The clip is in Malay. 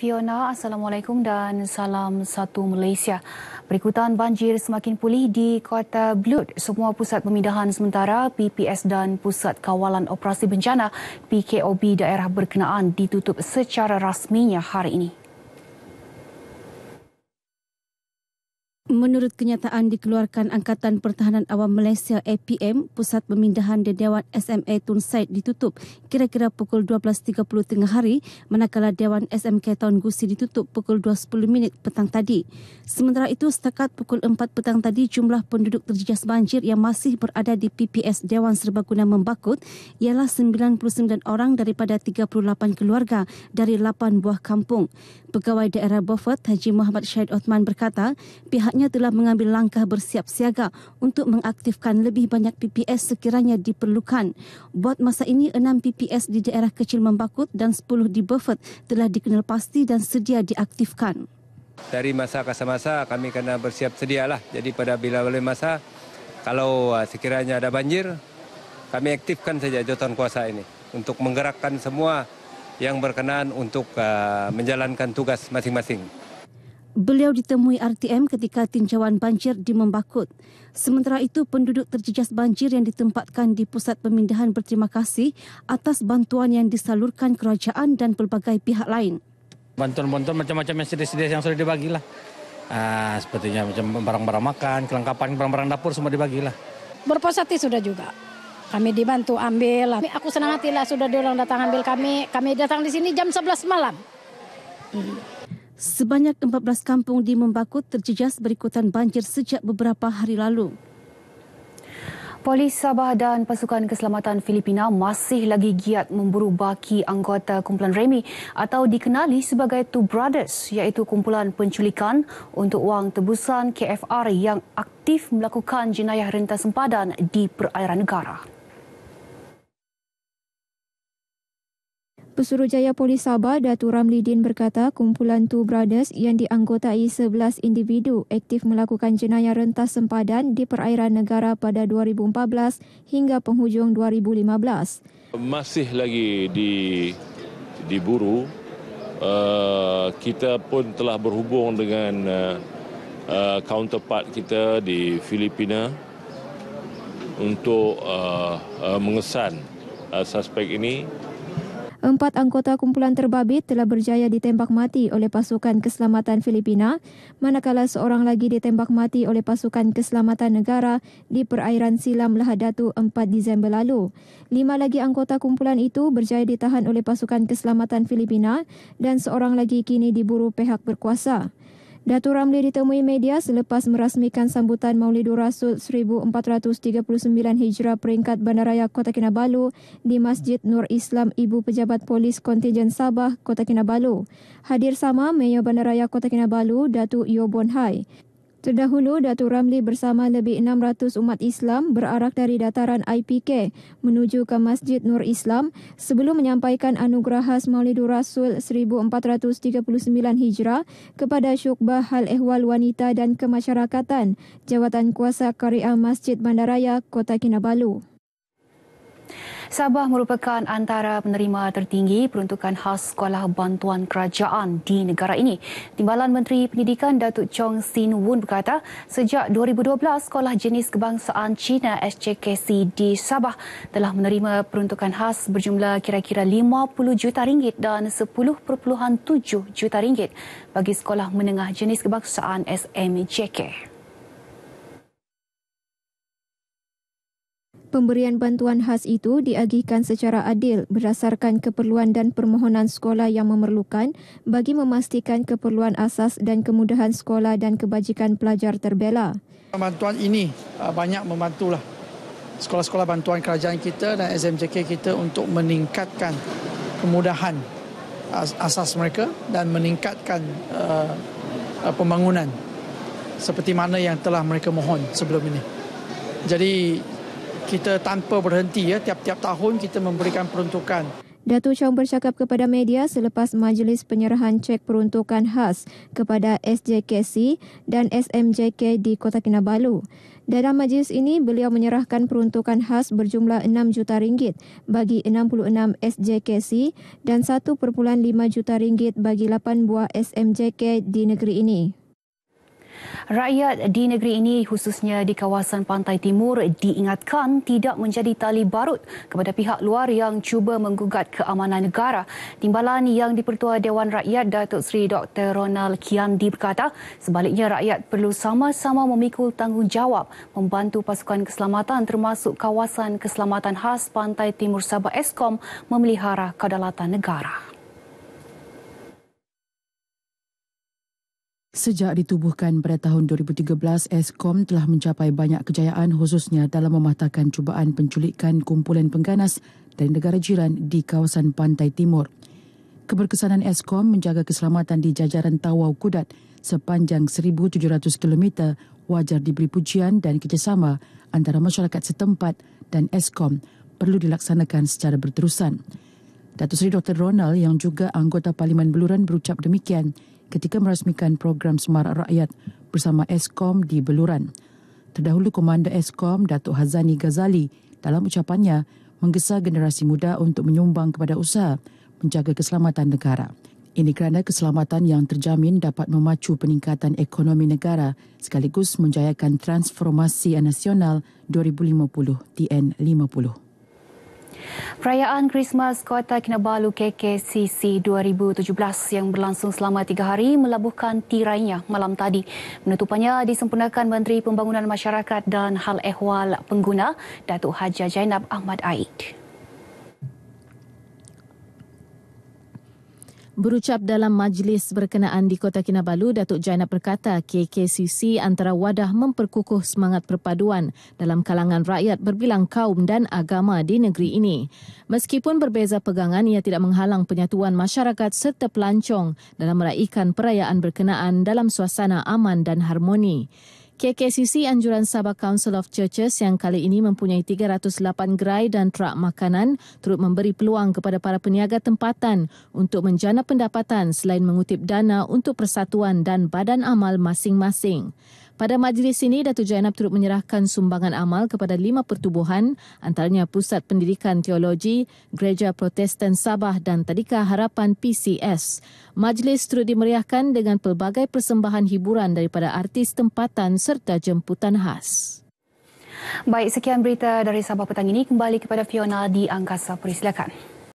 Fiona, Assalamualaikum dan salam satu Malaysia. Berikutan banjir semakin pulih di Kota Blut. Semua pusat pemindahan sementara PPS dan Pusat Kawalan Operasi Bencana PKOB daerah berkenaan ditutup secara rasminya hari ini. menurut kenyataan dikeluarkan Angkatan Pertahanan Awam Malaysia APM, pusat pemindahan Dewan SMA Tun Said ditutup kira-kira pukul 12.30 tengah hari manakala Dewan SMK Tun Gusi ditutup pukul 2.10 petang tadi. Sementara itu, setakat pukul 4 petang tadi, jumlah penduduk terjejas banjir yang masih berada di PPS Dewan Serbaguna Membakut ialah 99 orang daripada 38 keluarga dari 8 buah kampung. Pegawai daerah Beaufort, Haji Muhammad Syed Othman berkata, pihaknya telah mengambil langkah bersiap siaga untuk mengaktifkan lebih banyak PPS sekiranya diperlukan. Buat masa ini, 6 PPS di daerah kecil membakut dan 10 di Beaufort telah dikenal pasti dan sedia diaktifkan. Dari masa ke masa kami kena bersiap sedia lah. Jadi pada bila boleh masa, kalau uh, sekiranya ada banjir, kami aktifkan saja jawatan kuasa ini untuk menggerakkan semua yang berkenaan untuk uh, menjalankan tugas masing-masing. Beliau ditemui RTM ketika tinjauan banjir di Membakut. Sementara itu, penduduk terjejas banjir yang ditempatkan di pusat pemindahan berterima kasih atas bantuan yang disalurkan kerajaan dan pelbagai pihak lain. Bantuan-bantuan macam-macam yang sedia-sedia yang sudah dibagilah. Ah, sepertinya macam barang-barang makan, kelengkapan barang-barang dapur semua dibagilah. Berpuas hati sudah juga. Kami dibantu ambil. Aku senang hati lah sudah diorang datang ambil kami. Kami datang di sini jam 11 malam. Hmm. Sebanyak 14 kampung di Membakut terjejas berikutan banjir sejak beberapa hari lalu. Polis Sabah dan Pasukan Keselamatan Filipina masih lagi giat memburu baki anggota kumpulan Remy atau dikenali sebagai Two Brothers iaitu kumpulan penculikan untuk wang tebusan KFR yang aktif melakukan jenayah rentas sempadan di perairan negara. Pesuruhjaya Polis Sabah Datu Ramli Din berkata kumpulan Two Brothers yang dianggotai 11 individu aktif melakukan jenayah rentas sempadan di perairan negara pada 2014 hingga penghujung 2015. Masih lagi di diburu. Uh, kita pun telah berhubung dengan uh, counterpart kita di Filipina untuk uh, uh, mengesan uh, suspek ini Empat anggota kumpulan terbabit telah berjaya ditembak mati oleh pasukan keselamatan Filipina, manakala seorang lagi ditembak mati oleh pasukan keselamatan negara di perairan Silam Lahad Datu 4 Disember lalu. Lima lagi anggota kumpulan itu berjaya ditahan oleh pasukan keselamatan Filipina dan seorang lagi kini diburu pihak berkuasa. Datuk Ramli ditemui media selepas merasmikan sambutan Maulidur Rasul 1439 Hijrah peringkat Bandaraya Kota Kinabalu di Masjid Nur Islam Ibu Pejabat Polis Kontijen Sabah, Kota Kinabalu. Hadir sama Mayor Bandaraya Kota Kinabalu, Datuk Yobon Hai. Terdahulu, Datuk Ramli bersama lebih 600 umat Islam berarak dari dataran IPK menuju ke Masjid Nur Islam sebelum menyampaikan anugerah khas Maulidur Rasul 1439 Hijrah kepada Syukbah Hal Ehwal Wanita dan Kemasyarakatan, Jawatan Kuasa Kariah Masjid Bandaraya, Kota Kinabalu. Sabah merupakan antara penerima tertinggi peruntukan khas sekolah bantuan kerajaan di negara ini. Timbalan Menteri Pendidikan Datuk Chong Sin Woon berkata, sejak 2012 sekolah jenis kebangsaan China (SCKC) di Sabah telah menerima peruntukan khas berjumlah kira-kira 50 juta ringgit dan 10.7 juta ringgit bagi sekolah menengah jenis kebangsaan SMJK. Pemberian bantuan khas itu diagihkan secara adil berdasarkan keperluan dan permohonan sekolah yang memerlukan bagi memastikan keperluan asas dan kemudahan sekolah dan kebajikan pelajar terbela. Bantuan ini ah, banyak membantulah sekolah-sekolah bantuan kerajaan kita dan SMJK kita untuk meningkatkan kemudahan asas mereka dan meningkatkan uh, pembangunan seperti mana yang telah mereka mohon sebelum ini. Jadi kita tanpa berhenti ya tiap-tiap tahun kita memberikan peruntukan. Datu Chong bercakap kepada media selepas majlis penyerahan cek peruntukan khas kepada SJKC dan SMJK di Kota Kinabalu. Dalam majlis ini, beliau menyerahkan peruntukan khas berjumlah RM6 juta ringgit bagi 66 SJKC dan RM1.5 juta ringgit bagi 8 buah SMJK di negeri ini. Rakyat di negeri ini khususnya di kawasan pantai timur diingatkan tidak menjadi tali barut kepada pihak luar yang cuba menggugat keamanan negara. Timbalan yang dipertua Dewan Rakyat Datuk Seri Dr. Ronald Kiamdi berkata sebaliknya rakyat perlu sama-sama memikul tanggungjawab membantu pasukan keselamatan termasuk kawasan keselamatan khas pantai timur Sabah Eskom memelihara kedaulatan negara. Sejak ditubuhkan pada tahun 2013, Eskom telah mencapai banyak kejayaan khususnya dalam mematahkan cubaan penculikan kumpulan pengganas dari negara jiran di kawasan pantai timur. Keberkesanan Eskom menjaga keselamatan di jajaran Tawau Kudat sepanjang 1700 km wajar diberi pujian dan kerjasama antara masyarakat setempat dan Eskom perlu dilaksanakan secara berterusan. Datuk Seri Dr. Ronald yang juga anggota Parlimen Beluran berucap demikian ketika merasmikan program Semarak Rakyat bersama ESKOM di Beluran. Terdahulu Komanda ESKOM, Datuk Hazani Ghazali dalam ucapannya menggesa generasi muda untuk menyumbang kepada usaha menjaga keselamatan negara. Ini kerana keselamatan yang terjamin dapat memacu peningkatan ekonomi negara sekaligus menjayakan transformasi nasional 2050 TN50. Perayaan Christmas Kota Kinabalu KKCC 2017 yang berlangsung selama tiga hari melabuhkan tirainya malam tadi. Penutupannya disempurnakan Menteri Pembangunan Masyarakat dan Hal Ehwal Pengguna, Datuk Haja Jainab Ahmad Aid. Berucap dalam majlis berkenaan di Kota Kinabalu, Datuk Jainab berkata KKCC antara wadah memperkukuh semangat perpaduan dalam kalangan rakyat berbilang kaum dan agama di negeri ini. Meskipun berbeza pegangan, ia tidak menghalang penyatuan masyarakat serta pelancong dalam meraihkan perayaan berkenaan dalam suasana aman dan harmoni. KKCC Anjuran Sabah Council of Churches yang kali ini mempunyai 308 gerai dan trak makanan turut memberi peluang kepada para peniaga tempatan untuk menjana pendapatan selain mengutip dana untuk persatuan dan badan amal masing-masing. Pada majlis ini, Datuk Jainab turut menyerahkan sumbangan amal kepada lima pertubuhan antaranya Pusat Pendidikan Teologi, Gereja Protestan Sabah dan Tadika Harapan PCS. Majlis turut dimeriahkan dengan pelbagai persembahan hiburan daripada artis tempatan serta jemputan khas. Baik, sekian berita dari Sabah Petang ini. Kembali kepada Fiona di Angkasa Puri. Silakan.